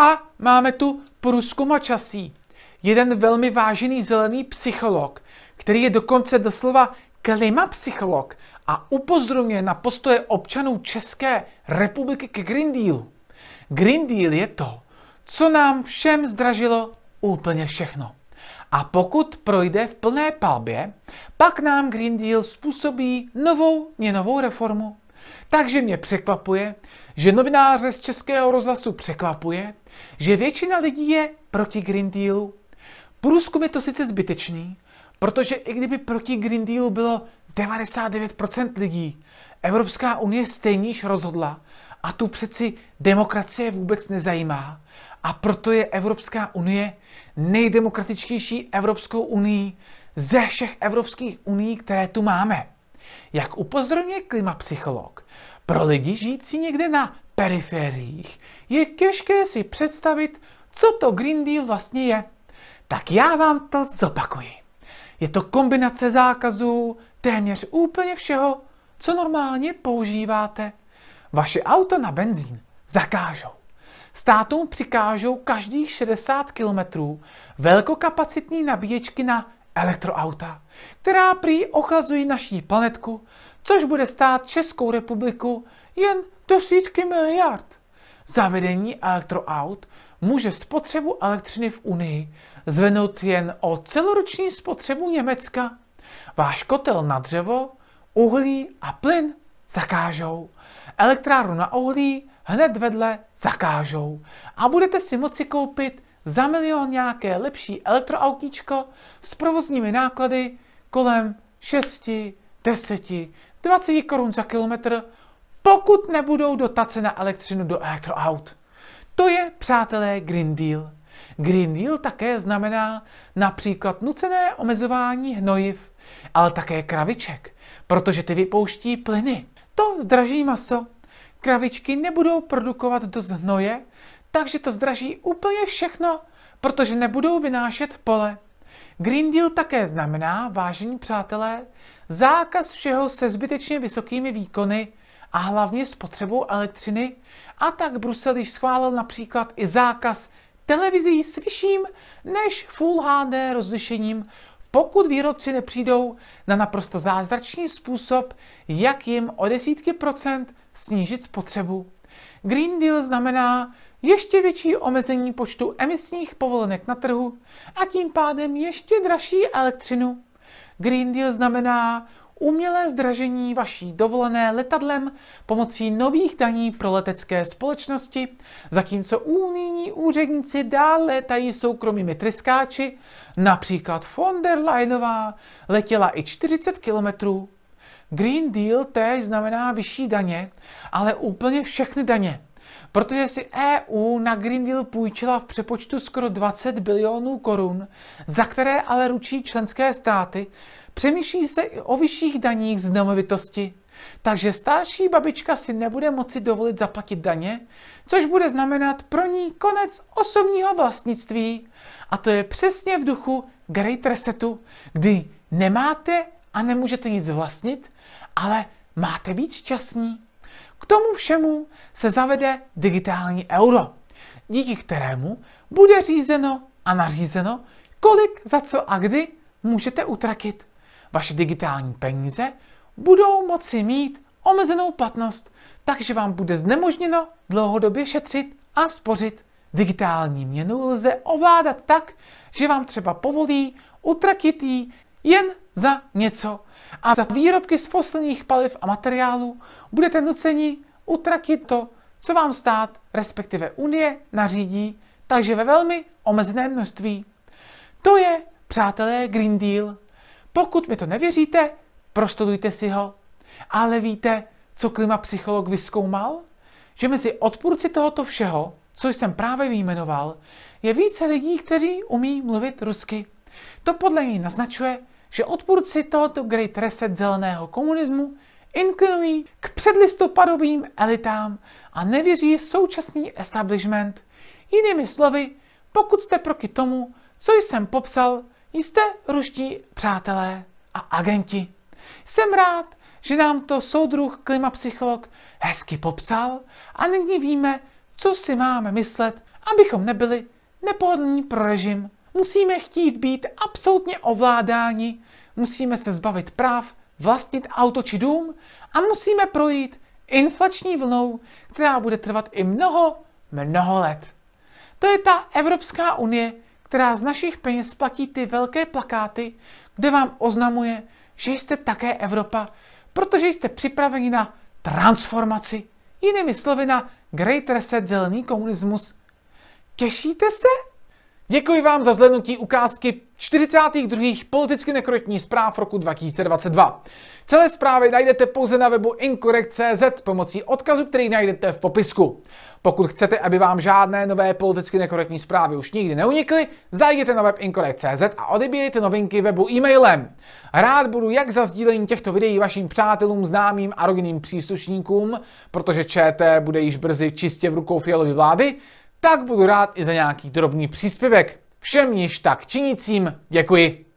A máme tu časí. Jeden velmi vážený zelený psycholog, který je dokonce doslova klimapsycholog a upozorňuje na postoje občanů České republiky k Green Dealu. Green Deal je to, co nám všem zdražilo úplně všechno. A pokud projde v plné palbě, pak nám Green Deal způsobí novou měnovou reformu. Takže mě překvapuje, že novináře z Českého rozhlasu překvapuje, že většina lidí je proti Green Dealu. Průzkum je to sice zbytečný, protože i kdyby proti Green Dealu bylo 99% lidí, Evropská unie stejně již rozhodla a tu přeci demokracie vůbec nezajímá. A proto je Evropská unie nejdemokratičtější Evropskou unii ze všech evropských uní, které tu máme. Jak upozorňuje klimapsycholog, pro lidi žijící někde na periferiích je těžké si představit, co to Green Deal vlastně je. Tak já vám to zopakuji. Je to kombinace zákazů téměř úplně všeho, co normálně používáte. Vaše auto na benzín zakážou. Státům přikážou každých 60 km velkokapacitní nabíječky na elektroauta, která prý ochlazují naší planetku, což bude stát Českou republiku jen desítky miliard. Zavedení elektroaut může spotřebu elektřiny v Unii zvednout jen o celoroční spotřebu Německa. Váš kotel na dřevo, uhlí a plyn zakážou. Elektrárnu na uhlí hned vedle zakážou. A budete si moci koupit za milion nějaké lepší elektroautíčko s provozními náklady kolem 6, 10, 20 korun za kilometr, pokud nebudou dotace na elektřinu do elektroaut. To je, přátelé, Green Deal. Green Deal také znamená například nucené omezování hnojiv, ale také kraviček, protože ty vypouští plyny. To zdraží maso. Kravičky nebudou produkovat dost hnoje, takže to zdraží úplně všechno, protože nebudou vynášet pole. Green Deal také znamená, vážení přátelé, zákaz všeho se zbytečně vysokými výkony a hlavně spotřebou elektřiny. A tak Brusel již schválil například i zákaz televizí s vyšším než Full HD rozlišením, pokud výrobci nepřijdou na naprosto zázračný způsob, jak jim o desítky procent snížit spotřebu. Green Deal znamená ještě větší omezení počtu emisních povolenek na trhu a tím pádem ještě dražší elektřinu. Green Deal znamená umělé zdražení vaší dovolené letadlem pomocí nových daní pro letecké společnosti, zatímco unijní úředníci dále letají soukromými tryskáči, například von der Leyenová letěla i 40 kilometrů Green Deal též znamená vyšší daně, ale úplně všechny daně. Protože si EU na Green Deal půjčila v přepočtu skoro 20 bilionů korun, za které ale ručí členské státy, přemýšlí se i o vyšších daních z nemovitosti. Takže starší babička si nebude moci dovolit zaplatit daně, což bude znamenat pro ní konec osobního vlastnictví. A to je přesně v duchu Great Resetu, kdy nemáte a nemůžete nic vlastnit, ale máte být šťastní. K tomu všemu se zavede digitální euro, díky kterému bude řízeno a nařízeno, kolik za co a kdy můžete utratit. Vaše digitální peníze budou moci mít omezenou platnost, takže vám bude znemožněno dlouhodobě šetřit a spořit. Digitální měnu lze ovládat tak, že vám třeba povolí utratit jen za něco a za výrobky z fosilních paliv a materiálů budete nuceni utratit to, co vám stát, respektive Unie, nařídí, takže ve velmi omezené množství. To je, přátelé, Green Deal. Pokud mi to nevěříte, prostudujte si ho. Ale víte, co klimapsycholog vyskoumal? Že mezi odpůrci tohoto všeho, co jsem právě vyjmenoval, je více lidí, kteří umí mluvit rusky. To podle něj naznačuje, že odpůrci tohoto Great Reset zeleného komunismu inklinují k předlistopadovým elitám a nevěří v současný establishment. Jinými slovy, pokud jste proti tomu, co jsem popsal, jste ruští přátelé a agenti. Jsem rád, že nám to soudruh klimapsycholog hezky popsal a nyní víme, co si máme myslet, abychom nebyli nepohodlní pro režim musíme chtít být absolutně ovládáni, musíme se zbavit práv, vlastnit auto či dům a musíme projít inflační vlnou, která bude trvat i mnoho, mnoho let. To je ta Evropská unie, která z našich peněz platí ty velké plakáty, kde vám oznamuje, že jste také Evropa, protože jste připraveni na transformaci, jinými slovy na Great Reset zelený komunismus. Těšíte se? Děkuji vám za zhlednutí ukázky 42. politicky nekorektní zpráv roku 2022. Celé zprávy najdete pouze na webu inkorekt.cz pomocí odkazu, který najdete v popisku. Pokud chcete, aby vám žádné nové politicky nekorektní zprávy už nikdy neunikly, zajděte na web inkorekt.cz a odebírejte novinky webu e-mailem. Rád budu jak za sdílení těchto videí vašim přátelům, známým a rodinným příslušníkům, protože ČT bude již brzy čistě v rukou fialové vlády, tak budu rád i za nějaký drobný příspěvek. Všem již tak činícím děkuji.